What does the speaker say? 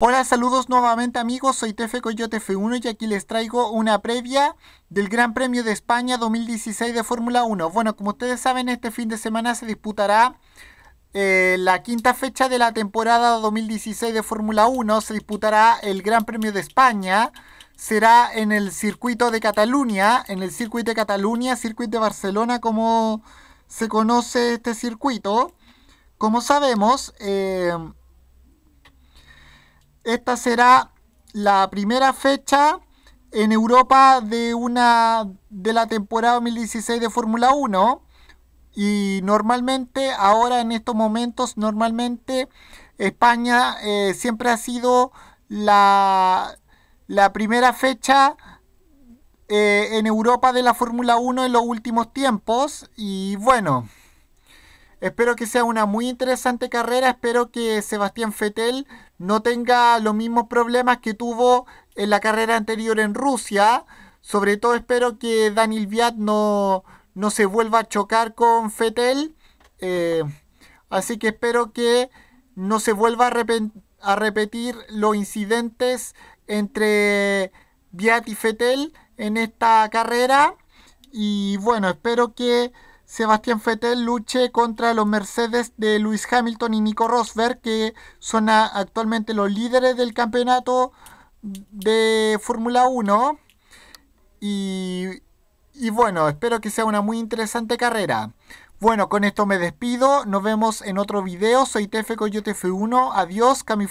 Hola, saludos nuevamente amigos, soy Tefe Coyote F1 y aquí les traigo una previa del Gran Premio de España 2016 de Fórmula 1. Bueno, como ustedes saben, este fin de semana se disputará eh, la quinta fecha de la temporada 2016 de Fórmula 1, se disputará el Gran Premio de España, será en el circuito de Cataluña, en el circuito de Cataluña, circuito de Barcelona, como se conoce este circuito. Como sabemos, eh, esta será la primera fecha en Europa de una de la temporada 2016 de Fórmula 1 y normalmente ahora en estos momentos normalmente España eh, siempre ha sido la, primera fecha eh, en Europa de la Fórmula 1 en los últimos tiempos y bueno Espero que sea una muy interesante carrera. Espero que Sebastián Fettel no tenga los mismos problemas que tuvo en la carrera anterior en Rusia. Sobre todo espero que Daniel Viat no, se vuelva a chocar con Fettel. Eh, así que espero que no se vuelva a, a repetir los incidentes entre Viat y Fettel en esta carrera. Y bueno, espero que Sebastián Fettel luche contra los Mercedes de Lewis Hamilton y Nico Rosberg, que son actualmente los líderes del campeonato de Fórmula 1. Y, y bueno, espero que sea una muy interesante carrera. Bueno, con esto me despido. Nos vemos en otro video. Soy Tefe Coyote 1 Adiós, Cami